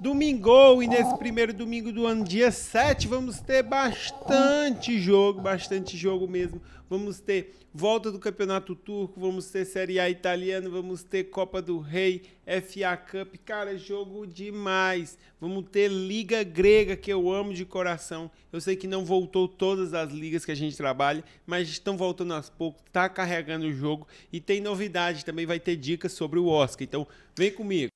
Domingou e nesse primeiro domingo do ano, dia 7, vamos ter bastante jogo, bastante jogo mesmo. Vamos ter volta do Campeonato Turco, vamos ter Série A italiana, vamos ter Copa do Rei, FA Cup. Cara, é jogo demais. Vamos ter Liga Grega, que eu amo de coração. Eu sei que não voltou todas as ligas que a gente trabalha, mas estão voltando aos poucos, tá carregando o jogo e tem novidade também, vai ter dicas sobre o Oscar. Então, vem comigo.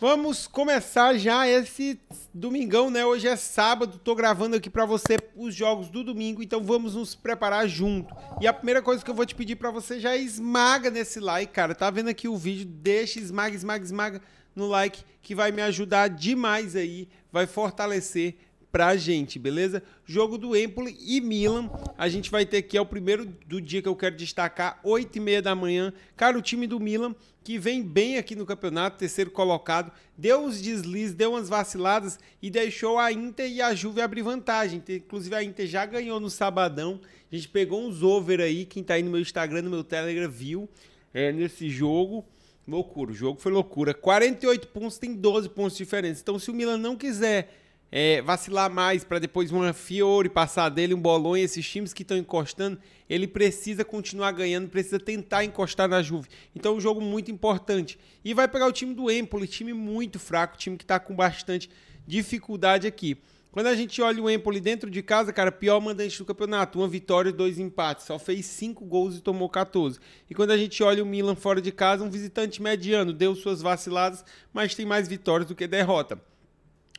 Vamos começar já esse domingão, né? Hoje é sábado, tô gravando aqui para você os jogos do domingo, então vamos nos preparar junto. E a primeira coisa que eu vou te pedir para você já esmaga nesse like, cara. Tá vendo aqui o vídeo? Deixa esmaga, esmaga, esmaga no like que vai me ajudar demais aí, vai fortalecer pra gente, beleza? Jogo do Empoli e Milan. A gente vai ter aqui, é o primeiro do dia que eu quero destacar, 8 e meia da manhã. Cara, o time do Milan, que vem bem aqui no campeonato, terceiro colocado, deu uns deslizes, deu umas vaciladas e deixou a Inter e a Juve abrir vantagem. Inclusive, a Inter já ganhou no sabadão. A gente pegou uns over aí, quem tá aí no meu Instagram, no meu Telegram, viu é, nesse jogo. Loucura, o jogo foi loucura. 48 pontos, tem 12 pontos de diferença. Então, se o Milan não quiser é, vacilar mais para depois uma Fiore passar dele, um Bolonha, esses times que estão encostando, ele precisa continuar ganhando, precisa tentar encostar na Juve. Então é um jogo muito importante. E vai pegar o time do Empoli, time muito fraco, time que está com bastante dificuldade aqui. Quando a gente olha o Empoli dentro de casa, cara, pior mandante do campeonato. Uma vitória e dois empates. Só fez cinco gols e tomou 14. E quando a gente olha o Milan fora de casa, um visitante mediano. Deu suas vaciladas, mas tem mais vitórias do que derrota.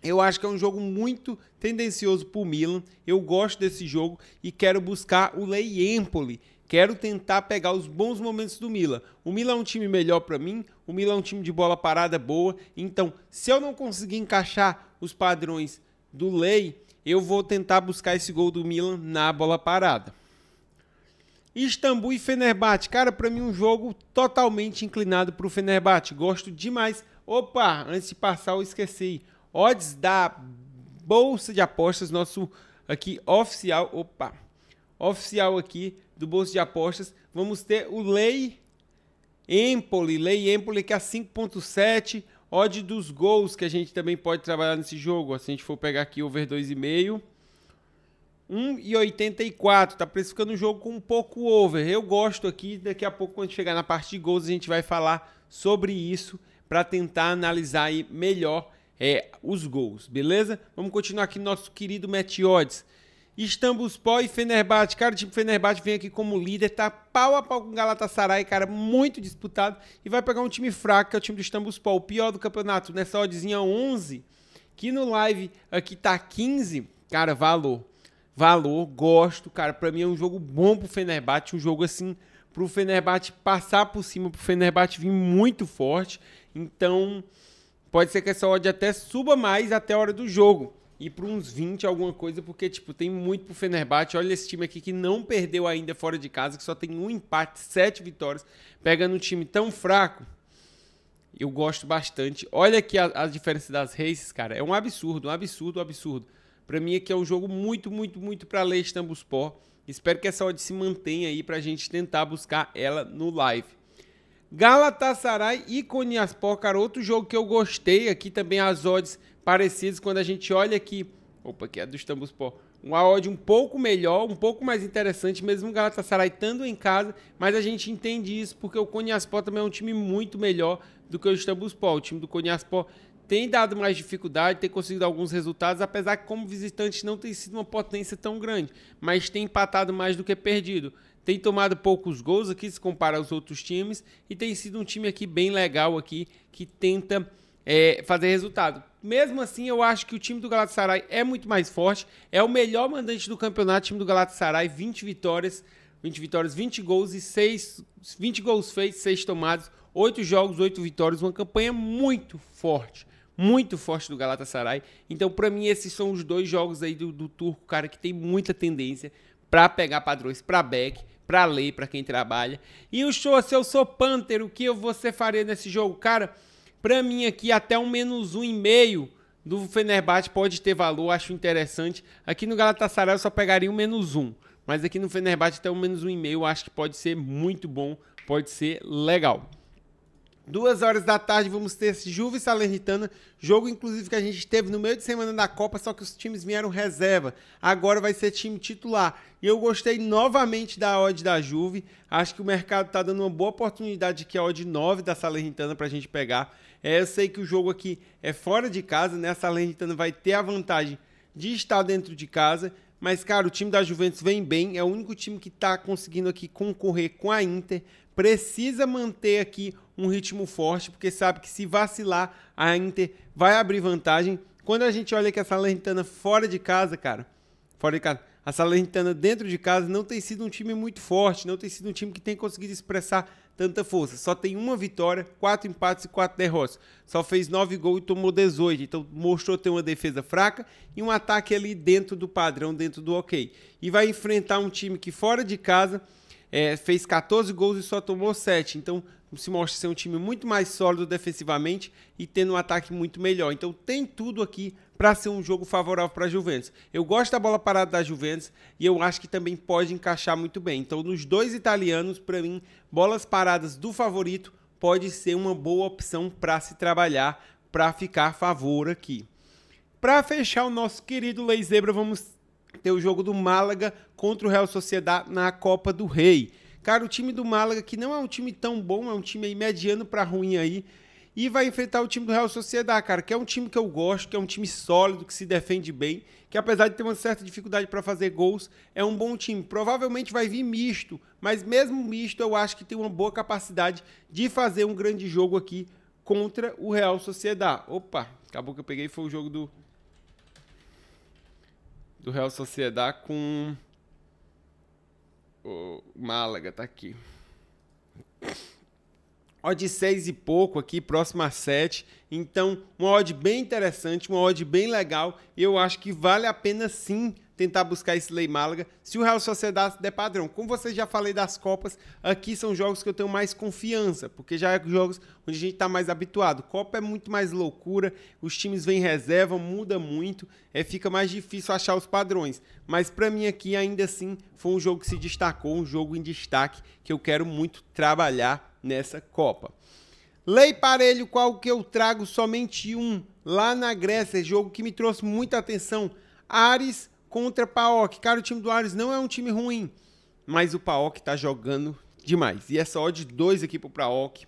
Eu acho que é um jogo muito tendencioso para o Milan. Eu gosto desse jogo e quero buscar o Lei Empoli. Quero tentar pegar os bons momentos do Milan. O Milan é um time melhor para mim, o Milan é um time de bola parada boa. Então, se eu não conseguir encaixar os padrões do Lei, eu vou tentar buscar esse gol do Milan na bola parada. Istambul e Fenerbahçe. Cara, para mim um jogo totalmente inclinado para o Fenerbahçe. Gosto demais. Opa, antes de passar eu esqueci odds da bolsa de apostas, nosso aqui oficial, opa, oficial aqui do bolsa de apostas. Vamos ter o Lei Empoli, Lei Empoli que é a 5.7, odd dos gols que a gente também pode trabalhar nesse jogo. Se a gente for pegar aqui over 2,5, 1,84, tá precificando o jogo com um pouco over. Eu gosto aqui, daqui a pouco quando chegar na parte de gols a gente vai falar sobre isso para tentar analisar aí melhor é, os gols, beleza? Vamos continuar aqui nosso querido Odds. Istambul e Fenerbahçe. Cara, o time Fenerbahçe vem aqui como líder, tá pau a pau com Galatasaray, cara, muito disputado. E vai pegar um time fraco, que é o time do Istambul o pior do campeonato. Nessa oddzinha 11, que no live aqui tá 15. Cara, valor. Valor, gosto, cara. Pra mim é um jogo bom pro Fenerbahçe, um jogo assim pro Fenerbahçe passar por cima, pro Fenerbahçe vir muito forte. Então, pode ser que essa odd até suba mais até a hora do jogo. E para uns 20, alguma coisa, porque, tipo, tem muito pro Fenerbahçe. Olha esse time aqui que não perdeu ainda fora de casa, que só tem um empate, sete vitórias, pegando um time tão fraco. Eu gosto bastante. Olha aqui a, a diferença das races, cara. É um absurdo, um absurdo, um absurdo. Para mim aqui é um jogo muito, muito, muito para ler Stambuspor. Espero que essa odd se mantenha aí para a gente tentar buscar ela no live. Galatasaray e Konyaspor, cara, outro jogo que eu gostei aqui também, as odds parecidas, quando a gente olha aqui, opa, aqui é do Istanbulspor, uma odd um pouco melhor, um pouco mais interessante, mesmo o Galatasaray estando em casa, mas a gente entende isso porque o Konyaspor também é um time muito melhor do que o Istanbulspor, o time do Konyaspor tem dado mais dificuldade, tem conseguido alguns resultados, apesar que como visitante não tem sido uma potência tão grande, mas tem empatado mais do que perdido tem tomado poucos gols aqui se comparar aos outros times e tem sido um time aqui bem legal aqui que tenta é, fazer resultado. Mesmo assim, eu acho que o time do Galatasaray é muito mais forte, é o melhor mandante do campeonato, o time do Galatasaray, 20 vitórias, 20 vitórias, 20 gols e 6, 20 gols feitos, 6 tomados, 8 jogos, 8 vitórias, uma campanha muito forte, muito forte do Galatasaray. Então, para mim, esses são os dois jogos aí do, do turco, cara, que tem muita tendência para pegar padrões para back, para lei, para quem trabalha. E o show, se eu sou Panther, o que você faria nesse jogo? Cara, para mim aqui até um menos um e meio do Fenerbahçe pode ter valor, acho interessante. Aqui no Galatasaray eu só pegaria um menos um, mas aqui no Fenerbahçe até um menos um e meio acho que pode ser muito bom, pode ser legal. Duas horas da tarde vamos ter Juve e Salernitana, jogo inclusive que a gente teve no meio de semana da Copa, só que os times vieram reserva. Agora vai ser time titular. E eu gostei novamente da odd da Juve. Acho que o mercado está dando uma boa oportunidade que a odd 9 da Salernitana para a gente pegar. É, eu sei que o jogo aqui é fora de casa, né? A Salernitana vai ter a vantagem de estar dentro de casa, mas, cara, o time da Juventus vem bem, é o único time que está conseguindo aqui concorrer com a Inter precisa manter aqui um ritmo forte, porque sabe que se vacilar, a Inter vai abrir vantagem. Quando a gente olha que a Salernitana fora de casa, cara, fora de casa, a Salernitana dentro de casa não tem sido um time muito forte, não tem sido um time que tem conseguido expressar tanta força. Só tem uma vitória, quatro empates e quatro derrotas. Só fez nove gols e tomou 18. Então mostrou ter uma defesa fraca e um ataque ali dentro do padrão, dentro do ok. E vai enfrentar um time que fora de casa é, fez 14 gols e só tomou 7. Então, se mostra ser um time muito mais sólido defensivamente e tendo um ataque muito melhor. Então, tem tudo aqui para ser um jogo favorável para a Juventus. Eu gosto da bola parada da Juventus e eu acho que também pode encaixar muito bem. Então, nos dois italianos, para mim, bolas paradas do favorito pode ser uma boa opção para se trabalhar, para ficar a favor aqui. Para fechar o nosso querido Lei Zebra, vamos ter o jogo do Málaga contra o Real Sociedad na Copa do Rei. Cara, o time do Málaga, que não é um time tão bom, é um time aí mediano para ruim aí, e vai enfrentar o time do Real Sociedad, cara, que é um time que eu gosto, que é um time sólido, que se defende bem, que apesar de ter uma certa dificuldade para fazer gols, é um bom time. Provavelmente vai vir misto, mas mesmo misto eu acho que tem uma boa capacidade de fazer um grande jogo aqui contra o Real Sociedad. Opa, acabou que eu peguei foi o jogo do do Real Sociedade com o Málaga, tá aqui. Odd 6 e pouco aqui, próxima a 7. Então, uma odd bem interessante, uma odd bem legal. Eu acho que vale a pena sim tentar buscar esse Lei Málaga, se o Real Sociedade der padrão. Como vocês já falei das Copas, aqui são jogos que eu tenho mais confiança, porque já é jogos onde a gente está mais habituado. Copa é muito mais loucura, os times vêm reserva, muda muito, é, fica mais difícil achar os padrões. Mas para mim aqui, ainda assim, foi um jogo que se destacou, um jogo em destaque, que eu quero muito trabalhar nessa Copa. Lei parelho, qual que eu trago somente um. Lá na Grécia, jogo que me trouxe muita atenção. Ares contra Paok. Cara, o time do Ares não é um time ruim, mas o Paok está jogando demais. E essa odd 2 aqui pro Paok,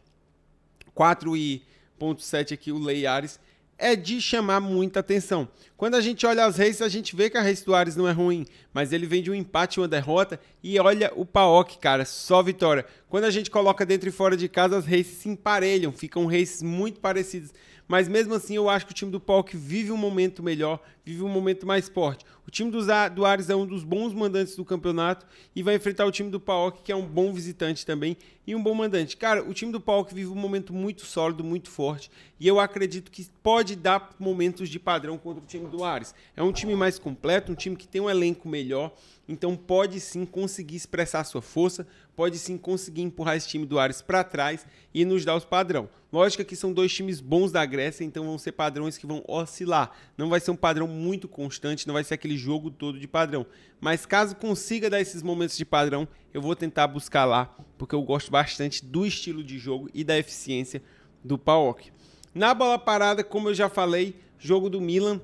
4,7 aqui o Lei Ares, é de chamar muita atenção. Quando a gente olha as races, a gente vê que a race do Ares não é ruim, mas ele vem de um empate, uma derrota, e olha o Paok, cara, só vitória. Quando a gente coloca dentro e fora de casa, as races se emparelham, ficam races muito parecidas. Mas mesmo assim, eu acho que o time do Paok vive um momento melhor, vive um momento mais forte. O time do Ares é um dos bons mandantes do campeonato e vai enfrentar o time do Paok, que é um bom visitante também e um bom mandante. Cara, o time do Paok vive um momento muito sólido, muito forte, e eu acredito que pode dar momentos de padrão contra o time do Ares. É um time mais completo, um time que tem um elenco melhor, então pode sim conseguir expressar sua força, pode sim conseguir empurrar esse time do Ares para trás e nos dar os padrão. Lógico que são dois times bons da Grécia, então vão ser padrões que vão oscilar. Não vai ser um padrão muito constante, não vai ser aquele jogo todo de padrão. Mas caso consiga dar esses momentos de padrão, eu vou tentar buscar lá, porque eu gosto bastante do estilo de jogo e da eficiência do Paok. Na bola parada, como eu já falei, jogo do Milan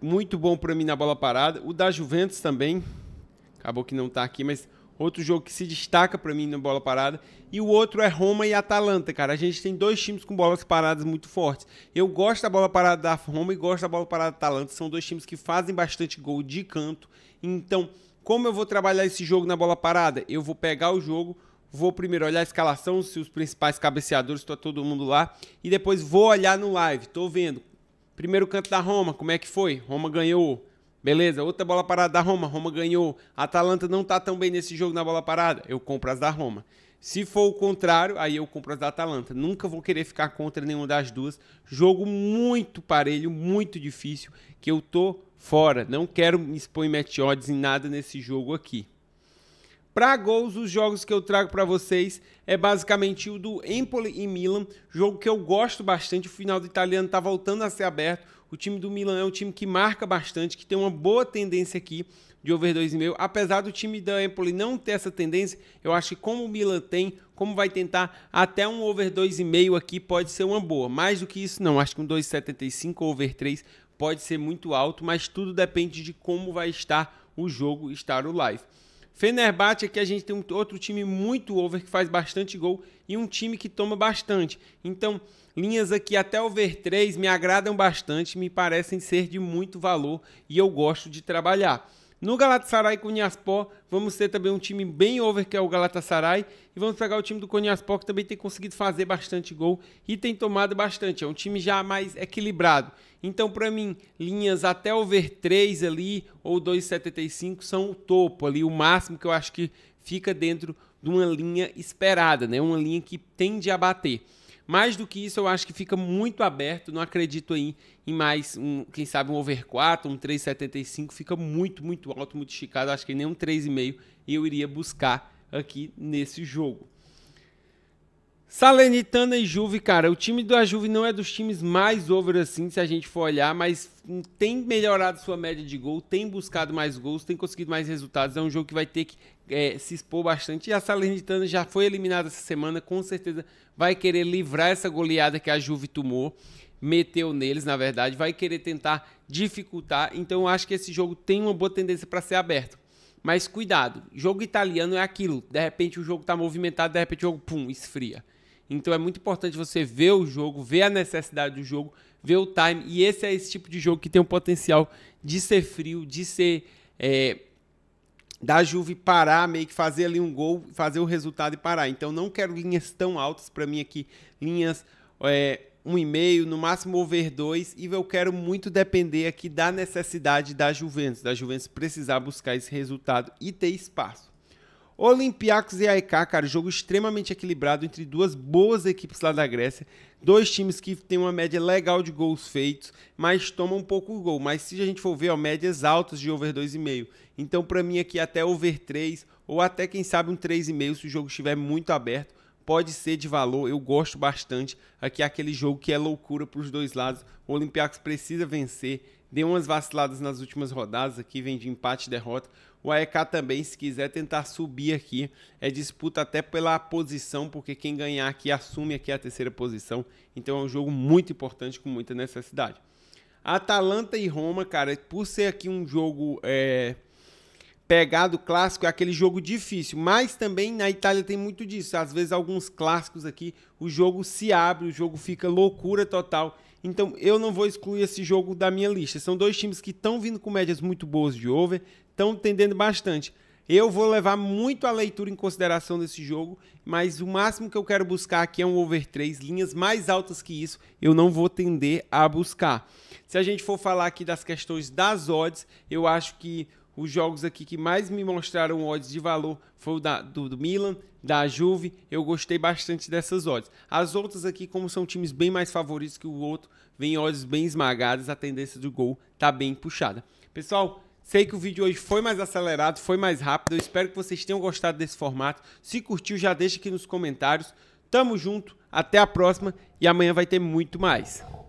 muito bom para mim na bola parada. O da Juventus também, acabou que não está aqui, mas outro jogo que se destaca para mim na bola parada. E o outro é Roma e Atalanta, cara. A gente tem dois times com bolas paradas muito fortes. Eu gosto da bola parada da Roma e gosto da bola parada da Atalanta. São dois times que fazem bastante gol de canto. Então, como eu vou trabalhar esse jogo na bola parada? Eu vou pegar o jogo, vou primeiro olhar a escalação, se os principais cabeceadores está todo mundo lá, e depois vou olhar no live. Tô vendo Primeiro canto da Roma, como é que foi? Roma ganhou. Beleza, outra bola parada da Roma, Roma ganhou. A Atalanta não tá tão bem nesse jogo na bola parada. Eu compro as da Roma. Se for o contrário, aí eu compro as da Atalanta. Nunca vou querer ficar contra nenhuma das duas. Jogo muito parelho, muito difícil, que eu tô fora. Não quero expor match odds em nada nesse jogo aqui. Para gols, os jogos que eu trago para vocês é basicamente o do Empoli e Milan, jogo que eu gosto bastante. O final do italiano está voltando a ser aberto. O time do Milan é um time que marca bastante, que tem uma boa tendência aqui de over 2,5. Apesar do time da Empoli não ter essa tendência, eu acho que como o Milan tem, como vai tentar até um over 2,5 aqui pode ser uma boa. Mais do que isso, não. Acho que um 2,75 over 3 pode ser muito alto, mas tudo depende de como vai estar o jogo, estar o live. Fenerbahçe aqui a gente tem outro time muito over que faz bastante gol e um time que toma bastante. Então, linhas aqui até over 3 me agradam bastante, me parecem ser de muito valor e eu gosto de trabalhar. No Galatasaray Konyaspor, vamos ter também um time bem over, que é o Galatasaray, e vamos pegar o time do Konyaspor, que também tem conseguido fazer bastante gol e tem tomado bastante. É um time já mais equilibrado. Então, para mim, linhas até over 3 ali, ou 2,75 são o topo ali, o máximo que eu acho que fica dentro de uma linha esperada, né? Uma linha que tende a bater. Mais do que isso, eu acho que fica muito aberto. Não acredito aí em mais, um, quem sabe, um over 4, um 3,75. Fica muito, muito alto, muito esticado. Acho que nem um 3,5 eu iria buscar aqui nesse jogo. Salernitana e Juve, cara, o time da Juve não é dos times mais over assim, se a gente for olhar, mas tem melhorado sua média de gol, tem buscado mais gols, tem conseguido mais resultados. É um jogo que vai ter que é, se expor bastante. E a Salernitana já foi eliminada essa semana, com certeza vai querer livrar essa goleada que a Juve tomou, meteu neles, na verdade, vai querer tentar dificultar. Então eu acho que esse jogo tem uma boa tendência para ser aberto. Mas cuidado, jogo italiano é aquilo. De repente o jogo tá movimentado, de repente o jogo pum, esfria. Então é muito importante você ver o jogo, ver a necessidade do jogo, ver o time. E esse é esse tipo de jogo que tem o potencial de ser frio, de ser. É, da Juve parar, meio que fazer ali um gol, fazer o resultado e parar. Então não quero linhas tão altas para mim aqui, linhas é, 1,5, no máximo over 2, e eu quero muito depender aqui da necessidade da Juventus, da Juventus precisar buscar esse resultado e ter espaço. Olympiacos e AEK, cara, jogo extremamente equilibrado entre duas boas equipes lá da Grécia. Dois times que têm uma média legal de gols feitos, mas tomam um pouco o gol. Mas se a gente for ver, ó, médias altas de over 2,5. Então, para mim, aqui até over 3, ou até, quem sabe, um 3,5 se o jogo estiver muito aberto pode ser de valor, eu gosto bastante. Aqui é aquele jogo que é loucura para os dois lados. O Olympiacos precisa vencer, deu umas vaciladas nas últimas rodadas aqui, vem de empate e derrota. O AEK também, se quiser tentar subir aqui, é disputa até pela posição, porque quem ganhar aqui assume aqui a terceira posição. Então é um jogo muito importante com muita necessidade. Atalanta e Roma, cara, por ser aqui um jogo é, pegado clássico é aquele jogo difícil, mas também na Itália tem muito disso. Às vezes alguns clássicos aqui, o jogo se abre, o jogo fica loucura total. Então eu não vou excluir esse jogo da minha lista. São dois times que estão vindo com médias muito boas de over, estão tendendo bastante. Eu vou levar muito a leitura em consideração desse jogo, mas o máximo que eu quero buscar aqui é um over 3, linhas mais altas que isso, eu não vou tender a buscar. Se a gente for falar aqui das questões das odds, eu acho que os jogos aqui que mais me mostraram odds de valor foi o da, do, do, Milan, da Juve. Eu gostei bastante dessas odds. As outras aqui, como são times bem mais favoritos que o outro, vem odds bem esmagadas. A tendência do gol tá bem puxada. Pessoal, sei que o vídeo hoje foi mais acelerado, foi mais rápido. Eu espero que vocês tenham gostado desse formato. Se curtiu, já deixa aqui nos comentários. Tamo junto, até a próxima e amanhã vai ter muito mais.